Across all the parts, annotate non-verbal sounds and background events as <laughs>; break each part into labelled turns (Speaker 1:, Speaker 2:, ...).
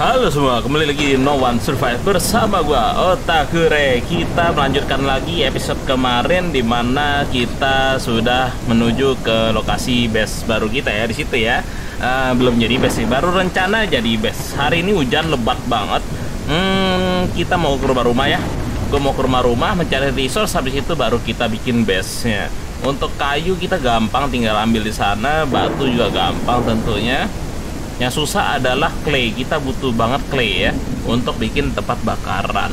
Speaker 1: Halo semua, kembali lagi No One Survivor bersama gua Otakure. Kita melanjutkan lagi episode kemarin di mana kita sudah menuju ke lokasi base baru kita ya di situ ya. Uh, belum jadi base baru rencana jadi base. Hari ini hujan lebat banget. Hmm, kita mau ke rumah rumah ya. Gue mau ke rumah rumah mencari resource habis itu baru kita bikin base-nya untuk kayu kita gampang tinggal ambil di sana batu juga gampang tentunya yang susah adalah clay kita butuh banget clay ya untuk bikin tempat bakaran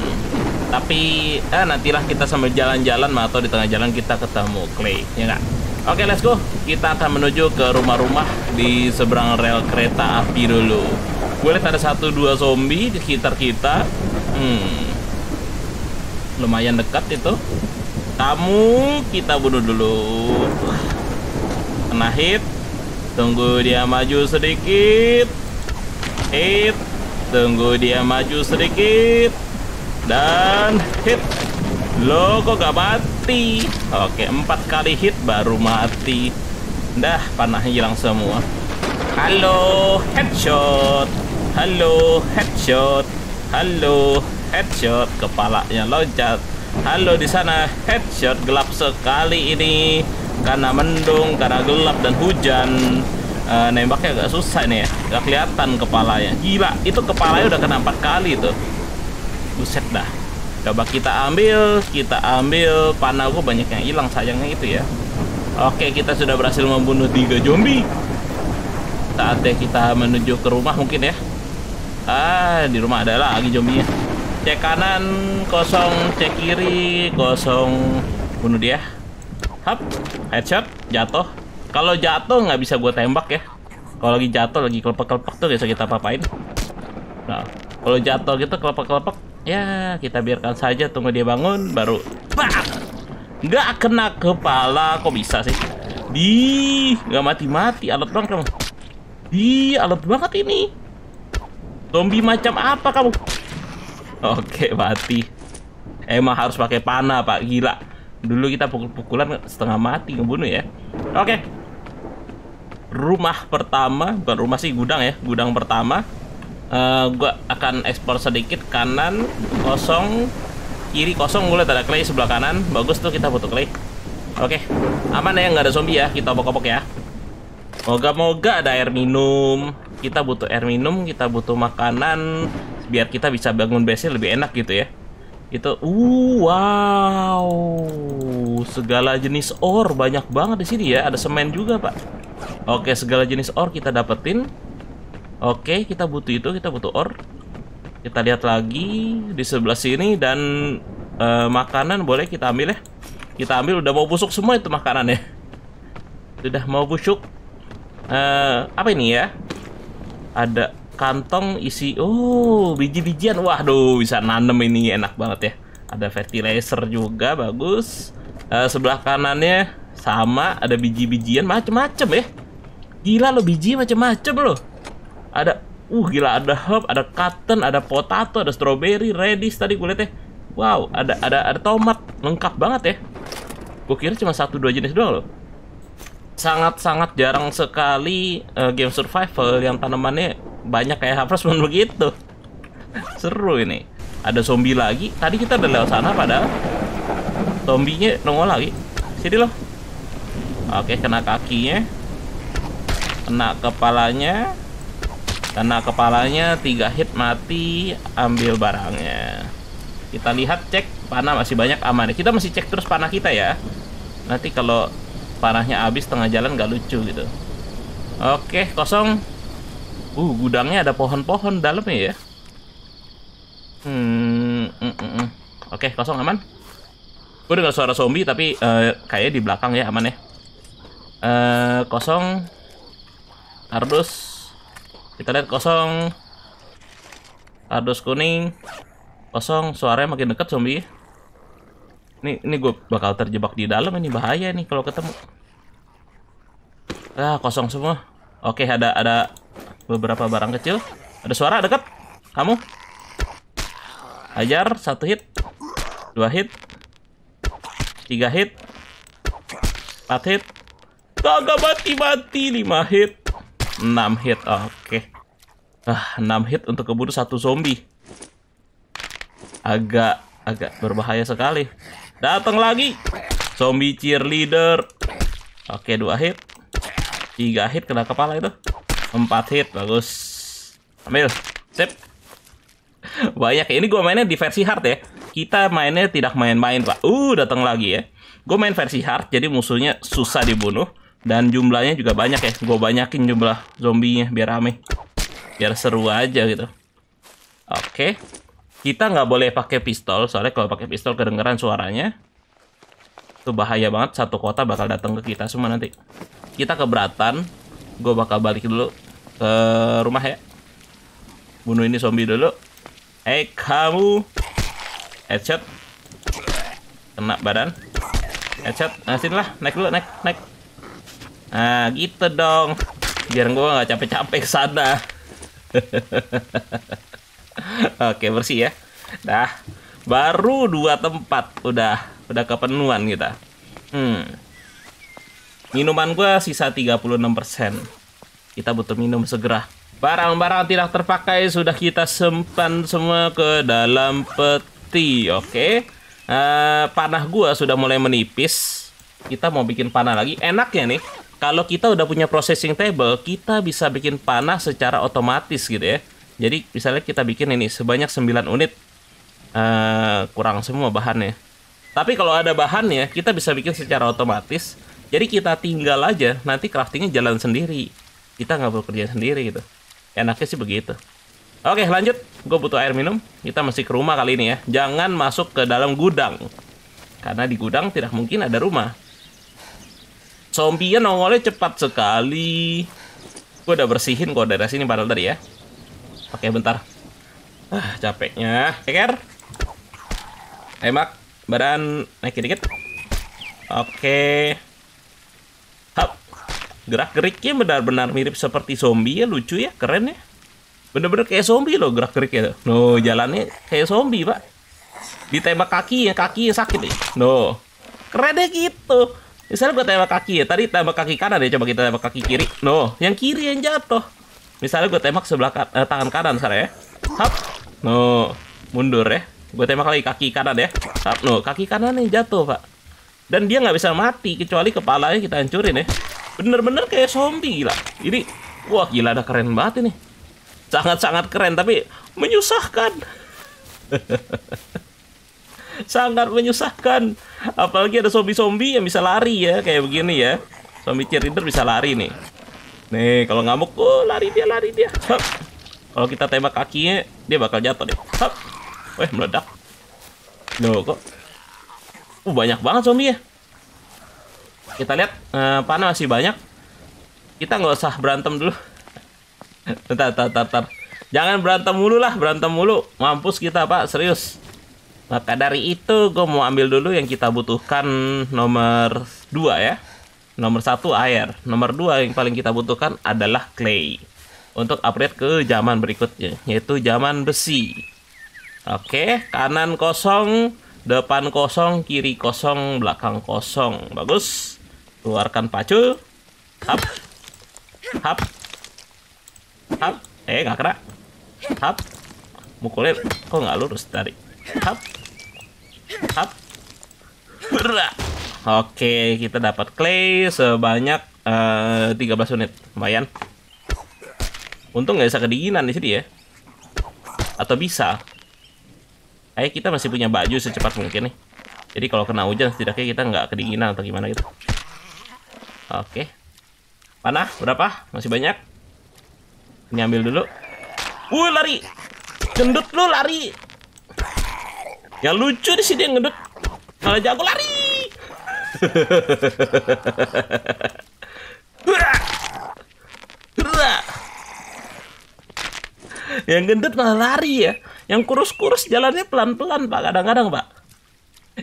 Speaker 1: tapi eh, nantilah kita sambil jalan-jalan atau di tengah jalan kita ketemu clay ya nggak oke let's go kita akan menuju ke rumah-rumah di seberang rel kereta api dulu gue lihat ada satu dua zombie di sekitar kita hmm lumayan dekat itu tamu kita bunuh dulu kena hit tunggu dia maju sedikit hit tunggu dia maju sedikit dan hit lo kok gak mati oke empat kali hit baru mati dah panahnya hilang semua halo headshot halo headshot halo headshot kepalanya loncat Halo di sana, headshot gelap sekali ini karena mendung, karena gelap dan hujan. E, nembaknya agak susah nih ya, gak kelihatan kepalanya. Gila, itu kepalanya udah kena empat kali tuh. Buset dah. Coba kita ambil, kita ambil. Panah gue banyak yang hilang sayangnya itu ya. Oke, kita sudah berhasil membunuh tiga zombie. Saatnya kita menuju ke rumah mungkin ya. Ah, di rumah ada lagi ya cek kanan kosong cek kiri kosong bunuh dia hap headshot jatuh kalau jatuh nggak bisa gue tembak ya kalau lagi jatuh lagi kelepek-kelepek tuh bisa kita papain nah kalau jatuh gitu kelepek-kelepek ya kita biarkan saja tunggu dia bangun baru bah! nggak kena kepala kok bisa sih di nggak mati-mati alat banget kamu di alat banget ini zombie macam apa kamu Oke, mati. Emang harus pakai panah, Pak. Gila. Dulu kita pukul-pukulan setengah mati ngebunuh ya. Oke. Rumah pertama, bukan rumah sih, gudang ya. Gudang pertama. Uh, gua akan ekspor sedikit kanan kosong kiri kosong mulai ada clay sebelah kanan bagus tuh kita butuh clay oke okay. aman ya nggak ada zombie ya kita pokok-pokok ya moga-moga ada air minum kita butuh air minum kita butuh makanan biar kita bisa bangun base lebih enak gitu ya itu uh, wow segala jenis ore banyak banget di sini ya ada semen juga pak oke segala jenis ore kita dapetin oke kita butuh itu kita butuh ore kita lihat lagi di sebelah sini dan uh, makanan boleh kita ambil ya kita ambil udah mau busuk semua itu makanan ya sudah mau busuk uh, apa ini ya ada kantong isi oh biji-bijian waduh bisa nanem ini enak banget ya ada fertilizer juga bagus uh, sebelah kanannya sama ada biji-bijian macem-macem ya gila lo biji macem-macem lo ada uh gila ada herb ada cotton ada potato ada strawberry radish tadi gue liat ya wow ada ada ada tomat lengkap banget ya gue kira cuma satu dua jenis doang lo sangat-sangat jarang sekali uh, game survival yang tanamannya banyak kayak Harvest pun begitu. Seru ini. Ada zombie lagi. Tadi kita udah lewat sana padahal. Zombinya nongol lagi. Sini loh. Oke, kena kakinya. Kena kepalanya. Kena kepalanya, tiga hit mati, ambil barangnya. Kita lihat cek panah masih banyak aman. Kita masih cek terus panah kita ya. Nanti kalau panahnya habis tengah jalan gak lucu gitu. Oke, kosong. Uh, gudangnya ada pohon-pohon dalam ya. Hmm, mm, mm, mm. oke, okay, kosong aman. Gue dengar suara zombie tapi uh, kayaknya di belakang ya aman ya. Uh, kosong. Ardus. Kita lihat kosong. Ardus kuning. Kosong, suaranya makin dekat zombie. Ini ini gue bakal terjebak di dalam ini bahaya nih kalau ketemu. Ah, kosong semua. Oke, okay, ada ada beberapa barang kecil. Ada suara dekat. Kamu. ajar satu hit. Dua hit. Tiga hit. Empat hit. Kagak mati-mati. Lima hit. Enam hit. Oke. Okay. Ah, enam hit untuk keburu satu zombie. Agak, agak berbahaya sekali. Datang lagi. Zombie cheerleader. Oke, okay, dua hit. Tiga hit kena kepala itu. 4 hit bagus ambil sip <laughs> banyak ini gue mainnya di versi hard ya kita mainnya tidak main-main pak uh datang lagi ya gue main versi hard jadi musuhnya susah dibunuh dan jumlahnya juga banyak ya gue banyakin jumlah zombinya biar rame biar seru aja gitu oke kita nggak boleh pakai pistol soalnya kalau pakai pistol kedengeran suaranya itu bahaya banget satu kota bakal datang ke kita semua nanti kita keberatan gue bakal balik dulu ke rumah ya. Bunuh ini zombie dulu. Eh kamu. Headshot. Kena badan. Headshot. Nah lah Naik dulu. Naik. Naik. Nah gitu dong. Biar gue gak capek-capek kesana. <laughs> Oke bersih ya. Dah. Baru dua tempat. Udah. Udah kepenuhan kita. Hmm. Minuman gue sisa 36% kita butuh minum segera. Barang-barang tidak terpakai sudah kita simpan semua ke dalam peti, oke? Okay? Uh, eh, panah gua sudah mulai menipis. Kita mau bikin panah lagi. Enaknya nih, kalau kita udah punya processing table, kita bisa bikin panah secara otomatis gitu ya. Jadi misalnya kita bikin ini sebanyak 9 unit. Uh, kurang semua bahannya. Tapi kalau ada bahannya, kita bisa bikin secara otomatis. Jadi kita tinggal aja, nanti craftingnya jalan sendiri kita nggak perlu kerja sendiri gitu enaknya sih begitu oke lanjut gue butuh air minum kita masih ke rumah kali ini ya jangan masuk ke dalam gudang karena di gudang tidak mungkin ada rumah zombie nongolnya cepat sekali gue udah bersihin kok dari sini padahal tadi ya oke bentar ah capeknya keker emak badan naik dikit oke Gerak-geriknya benar-benar mirip seperti zombie ya, lucu ya, keren ya. Bener-bener kayak zombie loh gerak-geriknya. No, jalannya kayak zombie, Pak. Ditembak kaki ya, kaki ya sakit ya. No. Keren deh ya gitu. Misalnya gue tembak kaki ya, tadi tembak kaki kanan ya, coba kita tembak kaki kiri. No, yang kiri yang jatuh. Misalnya gue tembak sebelah ka eh, tangan kanan, sekarang ya. Hap. No, mundur ya. Gue tembak lagi kaki kanan ya. Hap, no, kaki kanan yang jatuh, Pak. Dan dia nggak bisa mati, kecuali kepalanya kita hancurin ya bener-bener kayak zombie gila ini wah gila ada keren banget ini sangat-sangat keren tapi menyusahkan <laughs> sangat menyusahkan apalagi ada zombie-zombie yang bisa lari ya kayak begini ya zombie cheerleader bisa lari nih nih kalau ngamuk oh lari dia lari dia Hop. kalau kita tembak kakinya dia bakal jatuh deh Hop. Weh meledak Loh kok uh, banyak banget zombie ya kita lihat uh, eh, panah masih banyak kita nggak usah berantem dulu tetap tetap tetap Jangan berantem mulu lah, berantem mulu. Mampus kita, Pak, serius. Maka dari itu, gue mau ambil dulu yang kita butuhkan nomor 2 ya. Nomor satu air. Nomor 2 yang paling kita butuhkan adalah clay. Untuk upgrade ke zaman berikutnya, yaitu zaman besi. Oke, kanan kosong, depan kosong, kiri kosong, belakang kosong. Bagus. Keluarkan pacul. Hap. Hap. Hap. Eh, nggak kena. Hap. Mukulin. Kok nggak lurus tadi? Hap. Hap. Berak. Oke, kita dapat clay sebanyak uh, eh, 13 unit. Lumayan. Untung nggak bisa kedinginan di sini ya. Atau bisa. eh kita masih punya baju secepat mungkin nih. Jadi kalau kena hujan setidaknya kita nggak kedinginan atau gimana gitu. Oke. Panah berapa? Masih banyak? Ini ambil dulu. Wuh lari. Gendut lu lari. Ya lucu di sini ngedut. gendut. Malah jago lari. <laughs> yang gendut malah lari ya. Yang kurus-kurus jalannya pelan-pelan, Pak. Kadang-kadang, Pak.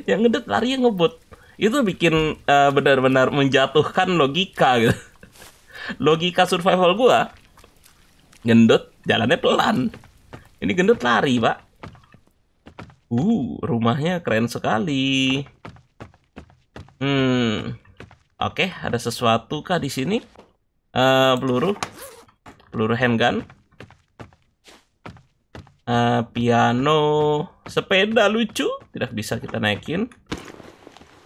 Speaker 1: Yang gendut lari yang ngebut itu bikin uh, benar-benar menjatuhkan logika gitu. logika survival gua gendut jalannya pelan ini gendut lari pak uh rumahnya keren sekali hmm oke okay, ada sesuatu kah di sini uh, peluru peluru handgun uh, piano sepeda lucu tidak bisa kita naikin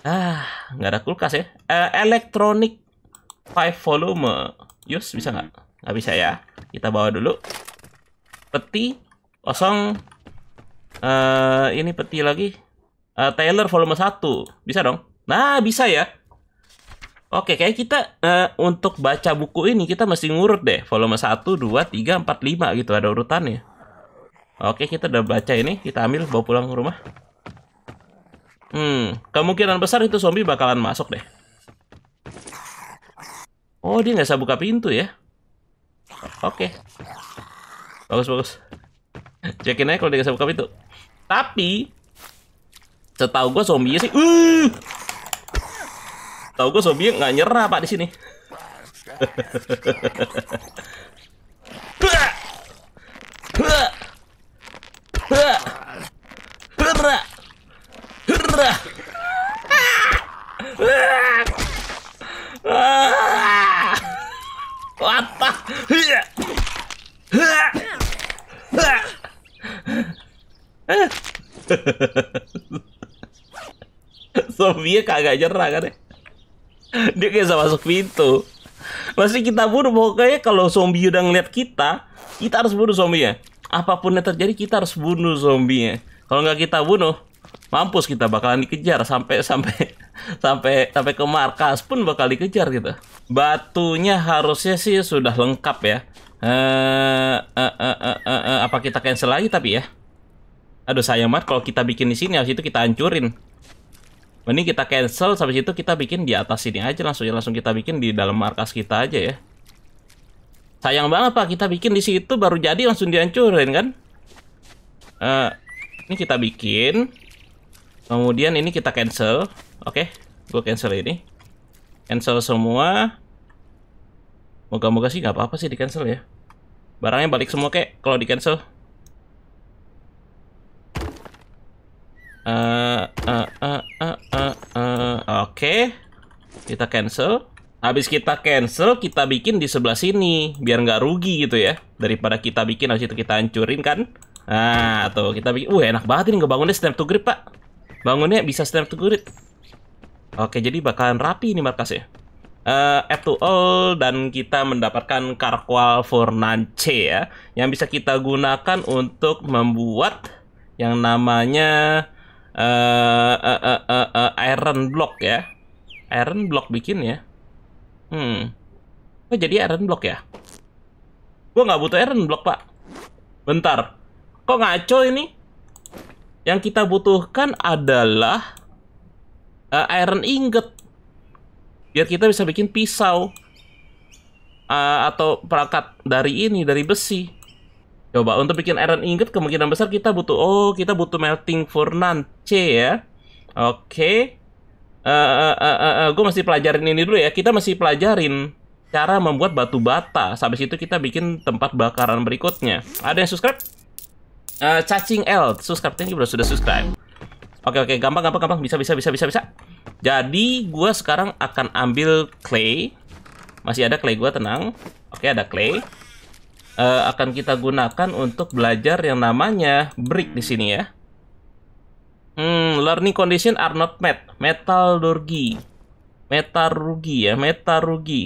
Speaker 1: Ah, nggak ada kulkas ya. Uh, electronic 5 volume. Yus, bisa nggak? Nggak bisa ya. Kita bawa dulu. Peti kosong. Uh, ini peti lagi. Uh, Taylor volume 1. Bisa dong? Nah, bisa ya. Oke, kayak kita uh, untuk baca buku ini kita mesti ngurut deh. Volume 1, 2, 3, 4, 5 gitu. Ada urutannya. Oke, kita udah baca ini. Kita ambil, bawa pulang ke rumah. Hmm, kemungkinan besar itu zombie bakalan masuk deh. Oh, dia nggak bisa buka pintu ya? Oke. Okay. Bagus, bagus. Cekin aja kalau dia nggak bisa buka pintu. Tapi, setahu gue zombie sih... Uh! Tahu gue zombie nggak nyerah, Pak, di sini. <laughs> Apa? Zombie kagak nyerah kan ya? Dia kayak sama masuk pintu. Masih kita bunuh pokoknya kalau zombie udah ngeliat kita, kita harus bunuh ya. Apapun yang terjadi kita harus bunuh ya. Kalau nggak kita bunuh, mampus kita bakalan dikejar sampai sampai sampai sampai ke markas pun bakal dikejar gitu batunya harusnya sih sudah lengkap ya. Eh, eh, eh, eh, eh, apa kita cancel lagi tapi ya? Aduh sayang banget kalau kita bikin di sini habis itu kita hancurin. Ini kita cancel habis itu kita bikin di atas sini aja langsung langsung kita bikin di dalam markas kita aja ya. Sayang banget Pak kita bikin di situ baru jadi langsung dihancurin kan? Eh, ini kita bikin. Kemudian ini kita cancel. Oke, okay, gue cancel ini cancel semua moga-moga sih nggak apa-apa sih di cancel ya barangnya balik semua kek kalau di cancel Eh, eh, eh, eh, oke kita cancel Habis kita cancel, kita bikin di sebelah sini. Biar nggak rugi gitu ya. Daripada kita bikin, habis itu kita hancurin kan. Nah, tuh kita bikin. Uh, enak banget ini ngebangunnya snap to grip, Pak. Bangunnya bisa snap to grip. Oke, jadi bakalan rapi ini, markasnya. Uh, add to all dan kita mendapatkan for Fornance ya yang bisa kita gunakan untuk membuat yang namanya uh, uh, uh, uh, uh, iron block ya iron block bikin ya hmm oh jadi iron block ya Gue nggak butuh iron block pak bentar kok ngaco ini yang kita butuhkan adalah uh, iron ingot biar kita bisa bikin pisau uh, atau perangkat dari ini dari besi coba untuk bikin iron ingot kemungkinan besar kita butuh oh kita butuh melting furnace ya oke okay. uh, eh, uh, uh, uh, gue masih pelajarin ini dulu ya kita masih pelajarin cara membuat batu bata sampai situ kita bikin tempat bakaran berikutnya ada yang subscribe uh, cacing L subscribe thank you sudah subscribe Oke oke gampang gampang gampang bisa bisa bisa bisa bisa. Jadi gue sekarang akan ambil clay. Masih ada clay gue tenang. Oke ada clay. Uh, akan kita gunakan untuk belajar yang namanya brick di sini ya. Hmm, learning condition are not met. Metal rugi. ya, rugi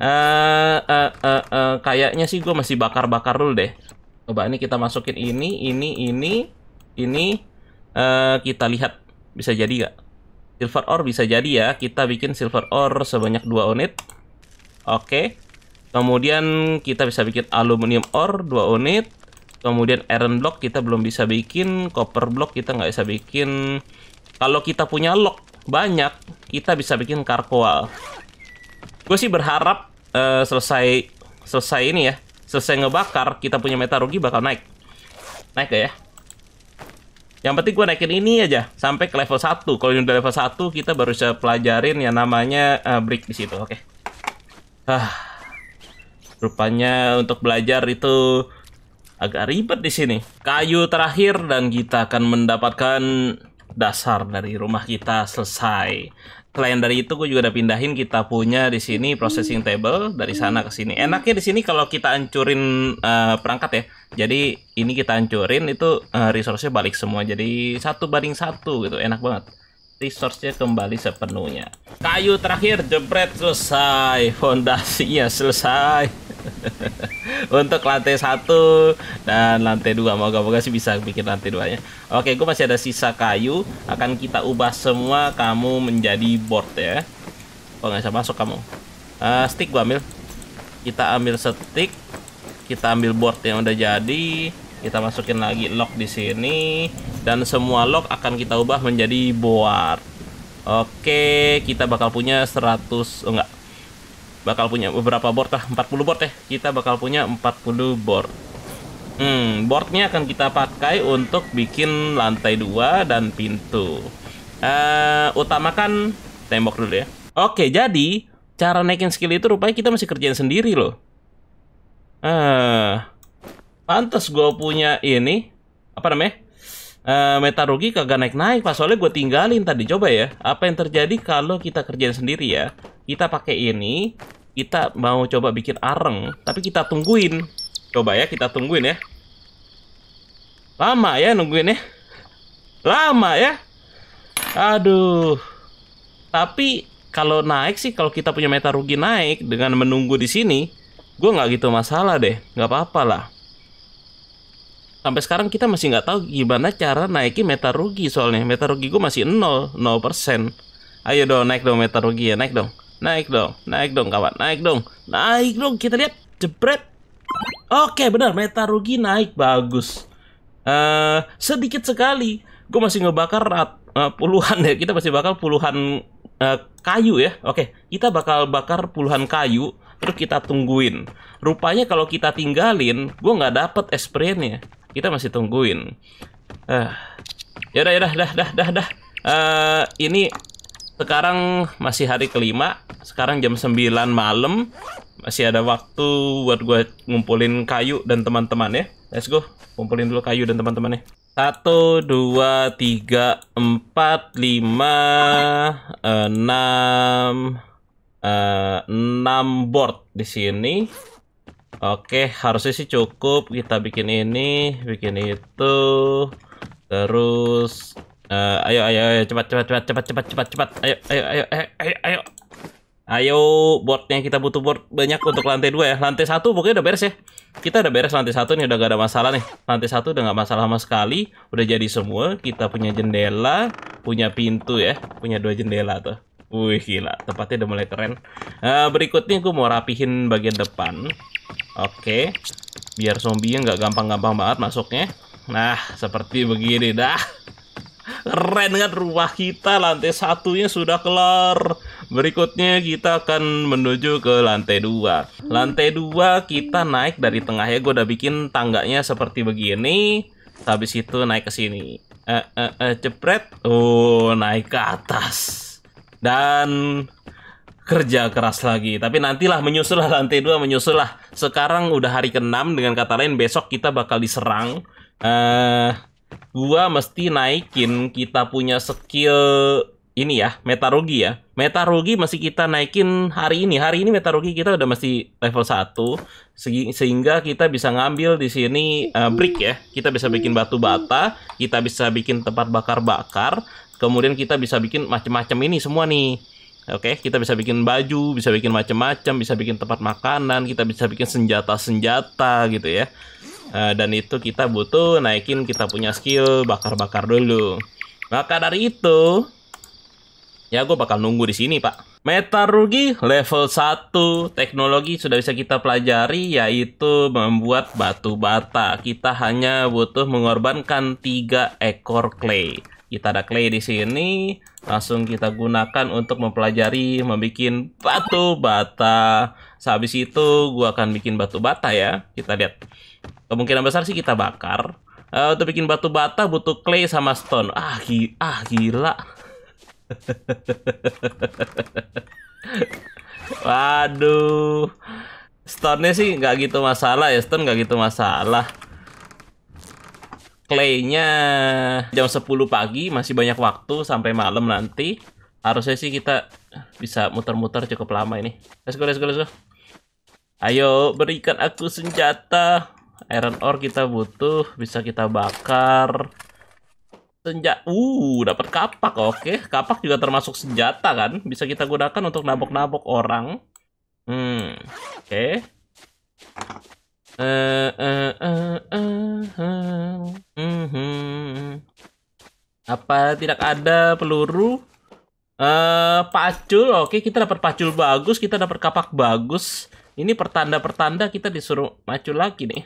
Speaker 1: Uh, uh, uh, uh, kayaknya sih gue masih bakar-bakar dulu deh. Coba ini kita masukin ini, ini, ini, ini, Eh, kita lihat bisa jadi nggak silver ore bisa jadi ya kita bikin silver ore sebanyak dua unit oke kemudian kita bisa bikin aluminium ore dua unit kemudian iron block kita belum bisa bikin copper block kita nggak bisa bikin kalau kita punya lock banyak kita bisa bikin karkoal gue sih berharap uh, selesai selesai ini ya selesai ngebakar kita punya rugi bakal naik naik ya yang penting gue naikin ini aja sampai ke level 1. Kalau udah level 1 kita baru bisa pelajarin yang namanya uh, eh, brick di situ. Oke. Okay. Ah. Rupanya untuk belajar itu agak ribet di sini. Kayu terakhir dan kita akan mendapatkan dasar dari rumah kita selesai selain dari itu gue juga udah pindahin kita punya di sini processing table dari sana ke sini. Enaknya di sini kalau kita ancurin uh, eh, perangkat ya. Jadi ini kita ancurin itu uh, resource-nya balik semua jadi satu banding satu gitu. Enak banget. Resource-nya kembali sepenuhnya. Kayu terakhir jebret selesai, fondasinya selesai. <laughs> untuk lantai satu dan lantai dua moga-moga sih bisa bikin lantai dua duanya oke gue masih ada sisa kayu akan kita ubah semua kamu menjadi board ya kok oh, nggak bisa masuk kamu uh, stick gue ambil kita ambil stick kita ambil board yang udah jadi kita masukin lagi lock di sini dan semua lock akan kita ubah menjadi board oke kita bakal punya 100 oh enggak bakal punya beberapa board lah 40 board ya kita bakal punya 40 board hmm, boardnya akan kita pakai untuk bikin lantai dua dan pintu uh, utamakan tembok dulu ya oke jadi cara naikin skill itu rupanya kita masih kerjain sendiri loh uh, eh, pantas gue punya ini apa namanya Uh, meta rugi kagak naik-naik pas soalnya gue tinggalin tadi coba ya apa yang terjadi kalau kita kerjain sendiri ya kita pakai ini. Kita mau coba bikin areng. Tapi kita tungguin. Coba ya, kita tungguin ya. Lama ya nungguin ya. Lama ya. Aduh. Tapi kalau naik sih, kalau kita punya meta rugi naik dengan menunggu di sini, gue nggak gitu masalah deh. Nggak apa-apa lah sampai sekarang kita masih nggak tahu gimana cara naikin meta rugi soalnya meta rugi gue masih 0 0% ayo dong naik dong meta rugi ya naik dong Naik dong, naik dong kawan, naik dong. Naik dong, kita lihat. Jebret. Oke, benar. Meta rugi naik. Bagus. Uh, sedikit sekali. Gue masih ngebakar uh, puluhan ya. Kita masih bakal puluhan uh, kayu ya. Oke, kita bakal bakar puluhan kayu. Terus kita tungguin. Rupanya kalau kita tinggalin, gue nggak dapet espraynya. Kita masih tungguin. Uh, yaudah, yaudah, dah, dah, dah, dah. Uh, ini sekarang masih hari kelima sekarang jam 9 malam masih ada waktu buat gue ngumpulin kayu dan teman-teman ya let's go kumpulin dulu kayu dan teman teman ya satu dua tiga empat lima enam eh, enam board di sini Oke, harusnya sih cukup. Kita bikin ini, bikin itu, terus Uh, ayo, ayo, ayo, cepat, cepat, cepat, cepat, cepat, cepat, cepat. Ayo, ayo, ayo, ayo, ayo, ayo. boardnya kita butuh board banyak untuk lantai dua ya. Lantai satu pokoknya udah beres ya. Kita udah beres lantai satu nih, udah gak ada masalah nih. Lantai satu udah gak masalah sama sekali. Udah jadi semua. Kita punya jendela, punya pintu ya. Punya dua jendela tuh. Wih, gila. Tempatnya udah mulai keren. Uh, berikutnya gue mau rapihin bagian depan. Oke. Okay. Biar nya gak gampang-gampang banget masuknya. Nah, seperti begini dah keren kan rumah kita lantai satunya sudah kelar berikutnya kita akan menuju ke lantai dua lantai dua kita naik dari tengah ya gue udah bikin tangganya seperti begini habis itu naik ke sini eh, eh, eh, cepret oh naik ke atas dan kerja keras lagi. Tapi nantilah menyusul lah lantai dua menyusul lah Sekarang udah hari keenam dengan kata lain besok kita bakal diserang. Eh uh, gua mesti naikin kita punya skill ini ya, rugi ya. rugi masih kita naikin hari ini. Hari ini rugi kita udah masih level 1 sehingga kita bisa ngambil di sini uh, brick ya. Kita bisa bikin batu bata, kita bisa bikin tempat bakar-bakar, kemudian kita bisa bikin macam-macam ini semua nih. Oke, okay, kita bisa bikin baju, bisa bikin macam-macam, bisa bikin tempat makanan, kita bisa bikin senjata-senjata gitu ya. Eh, dan itu kita butuh naikin kita punya skill bakar-bakar dulu. Maka dari itu, ya gue bakal nunggu di sini pak. rugi level 1 teknologi sudah bisa kita pelajari yaitu membuat batu bata. Kita hanya butuh mengorbankan 3 ekor clay. Kita ada clay di sini, langsung kita gunakan untuk mempelajari membuat batu bata. Sehabis itu gue akan bikin batu bata ya. Kita lihat. Kemungkinan besar sih kita bakar. Uh, untuk bikin batu bata butuh clay sama stone. Ah, gi ah gila. <laughs> Waduh. Stone-nya sih nggak gitu masalah ya. Stone nggak gitu masalah. Clay-nya jam 10 pagi. Masih banyak waktu sampai malam nanti. Harusnya sih kita bisa muter-muter cukup lama ini. Let's go, let's go, let's go. Ayo, berikan aku senjata. Iron ore kita butuh, bisa kita bakar. Senja, uh, dapat kapak, oke. Okay. Kapak juga termasuk senjata kan, bisa kita gunakan untuk nabok-nabok orang. Hmm, oke. Eh, eh, eh, mhm. Apa tidak ada peluru? Uh, pacul, oke okay, kita dapat pacul bagus, kita dapat kapak bagus. Ini pertanda-pertanda kita disuruh maju lagi nih.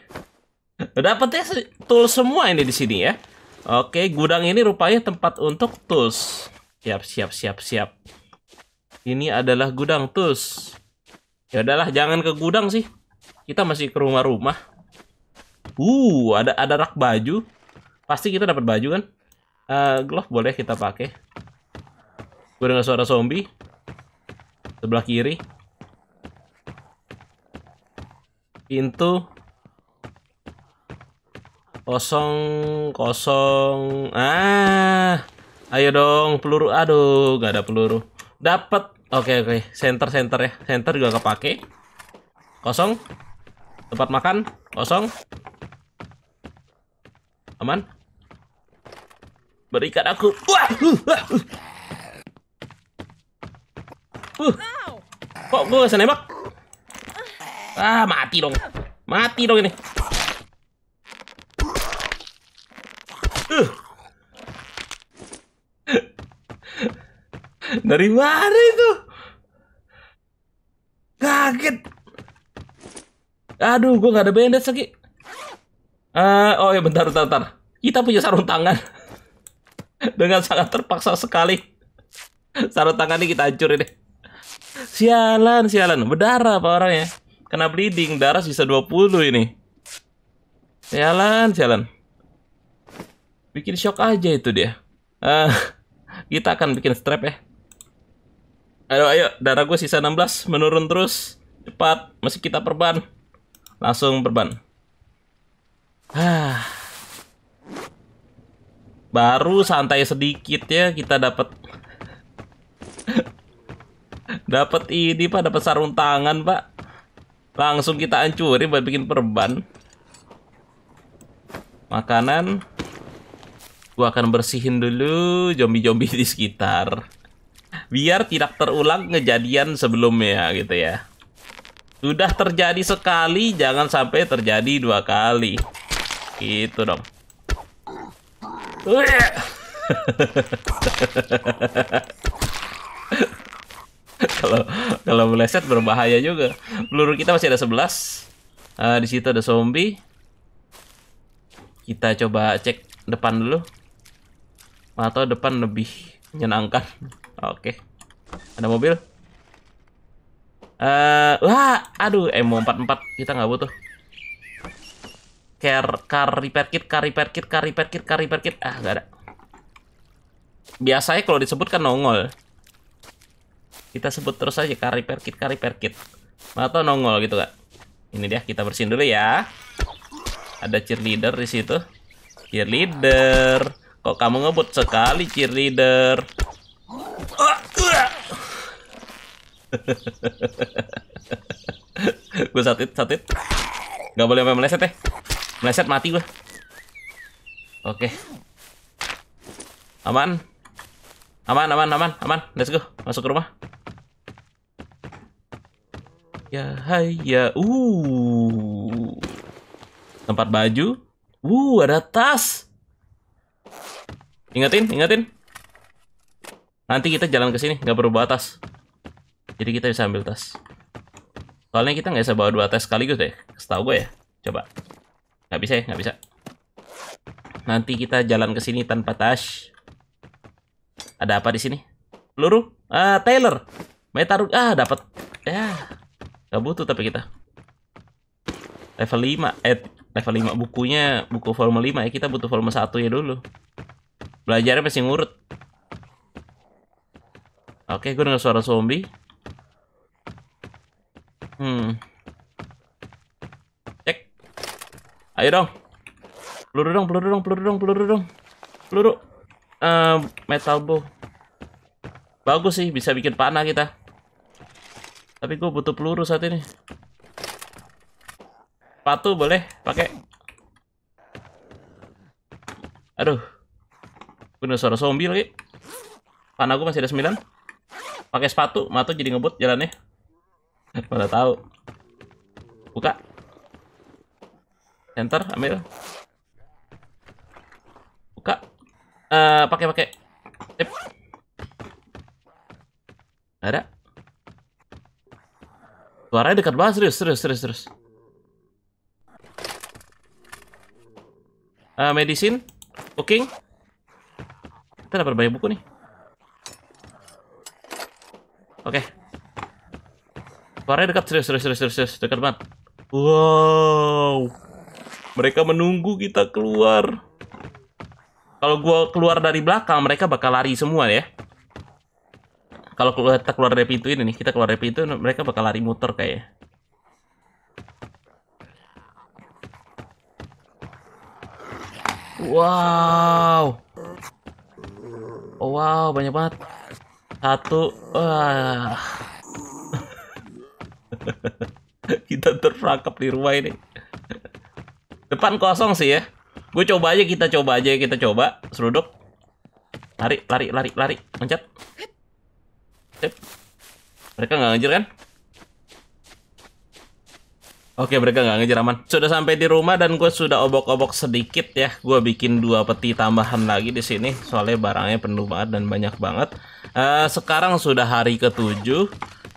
Speaker 1: Dapatnya tool semua ini di sini ya. Oke, gudang ini rupanya tempat untuk tools. Siap, siap, siap, siap. Ini adalah gudang tools. Ya udahlah, jangan ke gudang sih. Kita masih ke rumah-rumah. Uh, ada ada rak baju. Pasti kita dapat baju kan? Uh, eh, glove boleh kita pakai. Gue dengar suara zombie. Sebelah kiri. pintu kosong ah ayo dong peluru aduh gak ada peluru dapat oke okay, oke okay. center center ya center juga kepake kosong tempat makan kosong aman berikan aku wah uh, uh, uh. uh. kok gue senembak Ah, mati dong. Mati dong ini. Uh. <laughs> Dari mana itu? Kaget. Aduh, gue nggak ada bandage lagi. Uh, oh ya bentar, bentar, bentar. Kita punya sarung tangan. <laughs> Dengan sangat terpaksa sekali. Sarung tangan ini kita hancurin deh. Sialan, sialan. Berdarah apa orangnya. Kena bleeding, darah sisa 20 ini. Jalan, jalan. Bikin shock aja itu dia. Uh, <laughs> kita akan bikin strap ya. Ayo, ayo. Darah gue sisa 16. Menurun terus. Cepat. Masih kita perban. Langsung perban. Ah. Baru santai sedikit ya kita dapat <laughs> dapat ini pak dapat sarung tangan pak Langsung kita hancurin buat bikin perban. Makanan. Gua akan bersihin dulu zombie-zombie di sekitar. Biar tidak terulang kejadian sebelumnya gitu ya. Sudah terjadi sekali, jangan sampai terjadi dua kali. Gitu dong. <laughs> kalau kalau meleset berbahaya juga. Peluru kita masih ada 11. Uh, eh, di situ ada zombie. Kita coba cek depan dulu. Atau depan lebih menyenangkan. Oke. Okay. Ada mobil. Uh, eh, wah, aduh, m 44 kita nggak butuh. Care, car repair kit, car repair kit, car repair kit, car repair kit. Ah, nggak ada. Biasanya kalau disebut kan nongol kita sebut terus aja car perkit kit perkit repair atau nongol gitu kak ini dia kita bersihin dulu ya ada cheerleader di situ cheerleader kok kamu ngebut sekali cheerleader <laughs> gue satit satit nggak boleh sampai meleset ya meleset mati gue oke aman aman aman aman aman let's go masuk ke rumah Ya hai ya. Uh. Tempat baju. Uh, ada tas. Ingatin, ingatin. Nanti kita jalan ke sini, nggak perlu bawa tas. Jadi kita bisa ambil tas. Soalnya kita nggak bisa bawa dua tas sekaligus deh. Setahu gue ya. Coba. Nggak bisa ya, nggak bisa. Nanti kita jalan ke sini tanpa tas. Ada apa di sini? Peluru? Ah, Taylor. taruh? Ah, dapat. Ya. Gak butuh tapi kita. Level 5. Eh, level 5 bukunya buku volume 5 ya. Kita butuh volume 1 ya dulu. Belajarnya masih ngurut. Oke, gue dengar suara zombie. Hmm. Cek. Ayo dong. Peluru dong, peluru dong, peluru dong, peluru dong. Peluru. Uh, metal bow. Bagus sih, bisa bikin panah kita. Tapi gue butuh peluru saat ini. Patu boleh pakai. Aduh. Bener suara zombie lagi. Panah gue masih ada sembilan Pakai sepatu, matu jadi ngebut jalannya. Mana <laughs> tahu. Buka. Enter, ambil. Buka. Eh, uh, pakai pakai Suaranya dekat banget serius, serius, serius, serius. Uh, medicine, cooking. Kita dapat banyak buku nih. Oke. Okay. Suaranya dekat serius, serius, serius, serius, dekat banget. Wow. Mereka menunggu kita keluar. Kalau gue keluar dari belakang, mereka bakal lari semua ya kalau keluar kita keluar dari pintu ini nih kita keluar dari pintu mereka bakal lari muter kayak wow oh, wow banyak banget satu wah <laughs> kita terperangkap di rumah ini depan kosong sih ya gue coba aja kita coba aja kita coba seruduk lari lari lari lari mencet mereka nggak ngejar kan? Oke, mereka nggak ngejar aman. Sudah sampai di rumah dan gue sudah obok-obok sedikit ya. Gue bikin dua peti tambahan lagi di sini. Soalnya barangnya penuh banget dan banyak banget. Uh, sekarang sudah hari ketujuh.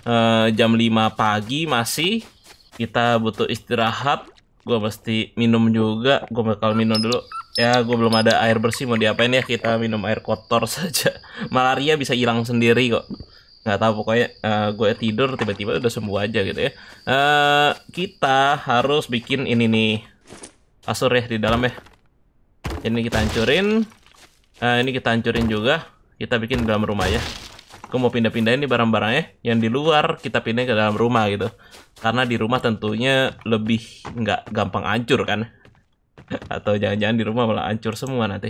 Speaker 1: Uh, jam 5 pagi masih. Kita butuh istirahat. Gue mesti minum juga. Gue bakal minum dulu. Ya, gue belum ada air bersih. Mau diapain ya? Kita minum air kotor <laughs> saja. Malaria bisa hilang sendiri kok nggak tahu pokoknya uh, gue tidur tiba-tiba udah sembuh aja gitu ya uh, kita harus bikin ini nih kasur ya di dalam ya ini kita hancurin uh, ini kita hancurin juga kita bikin di dalam rumah ya aku mau pindah pindah ini barang-barangnya yang di luar kita pindah ke dalam rumah gitu karena di rumah tentunya lebih nggak gampang hancur kan <laughs> atau jangan-jangan di rumah malah hancur semua nanti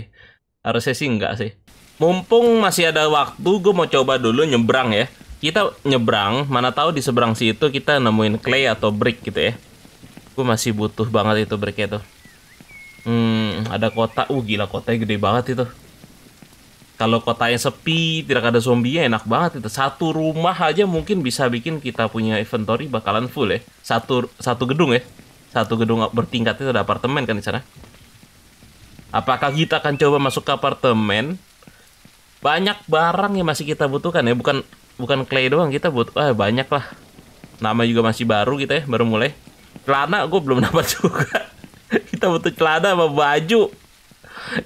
Speaker 1: harusnya sih enggak sih mumpung masih ada waktu gue mau coba dulu nyebrang ya kita nyebrang mana tahu di seberang situ kita nemuin clay atau brick gitu ya gue masih butuh banget itu bricknya tuh hmm ada kota uh gila kotanya gede banget itu kalau kotanya sepi tidak ada zombie enak banget itu satu rumah aja mungkin bisa bikin kita punya inventory bakalan full ya satu satu gedung ya satu gedung bertingkat itu ada apartemen kan di sana Apakah kita akan coba masuk ke apartemen? Banyak barang yang masih kita butuhkan ya, bukan bukan clay doang kita butuh ah, banyak lah. Nama juga masih baru kita ya, baru mulai. Celana gue belum <laughs> dapat juga. kita butuh celana sama baju.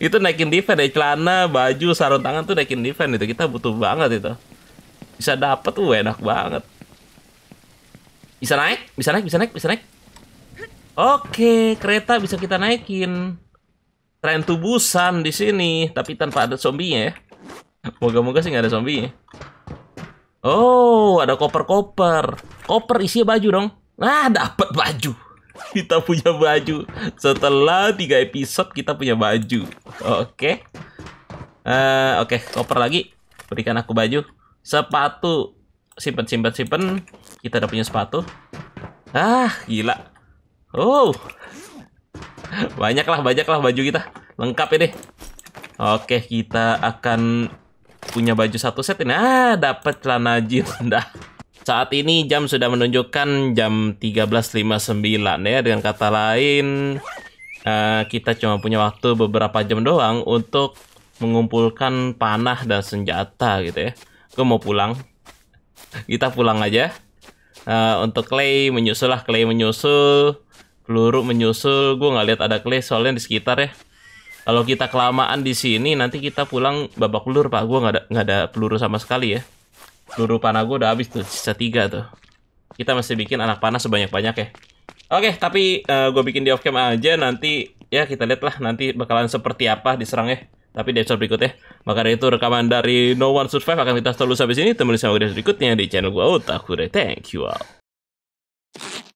Speaker 1: Itu naikin defense ya, celana, baju, sarung tangan tuh naikin defense itu. Kita butuh banget itu. Bisa dapat tuh enak banget. Bisa naik, bisa naik, bisa naik, bisa naik. Oke, kereta bisa kita naikin tren tubusan di sini, tapi tanpa ada zombie ya. Moga-moga sih nggak ada zombie. Oh, ada koper-koper. Koper isi baju dong. Nah, dapat baju. <laughs> Kita punya baju. Setelah tiga episode kita punya baju. Oke. Okay. Uh, eh, Oke, okay. koper lagi. Berikan aku baju. Sepatu. Simpen, simpen, simpen. Kita udah punya sepatu. Ah, gila. Oh, <laughs> banyaklah banyaklah baju kita. Lengkap ini. Oke, kita akan punya baju satu set ini. Ah, dapat celana jeans. <laughs> Dah. Saat ini jam sudah menunjukkan jam 13.59 ya. Dengan kata lain, uh, kita cuma punya waktu beberapa jam doang untuk mengumpulkan panah dan senjata gitu ya. Gue mau pulang. Kita pulang aja. Uh, untuk Clay menyusul lah. Clay menyusul peluru menyusul gue nggak lihat ada clay soalnya di sekitar ya kalau kita kelamaan di sini nanti kita pulang babak peluru pak gue nggak ada nggak ada peluru sama sekali ya peluru panah gue udah habis tuh sisa tiga tuh kita masih bikin anak panah sebanyak banyak ya oke tapi uh, eh, gue bikin di off cam aja nanti ya kita lihat lah nanti bakalan seperti apa diserang ya tapi di episode berikutnya. Maka dari itu rekaman dari No One Survive akan kita terus sampai sini. Teman sama kita berikutnya di channel gua Otakure. Thank you all.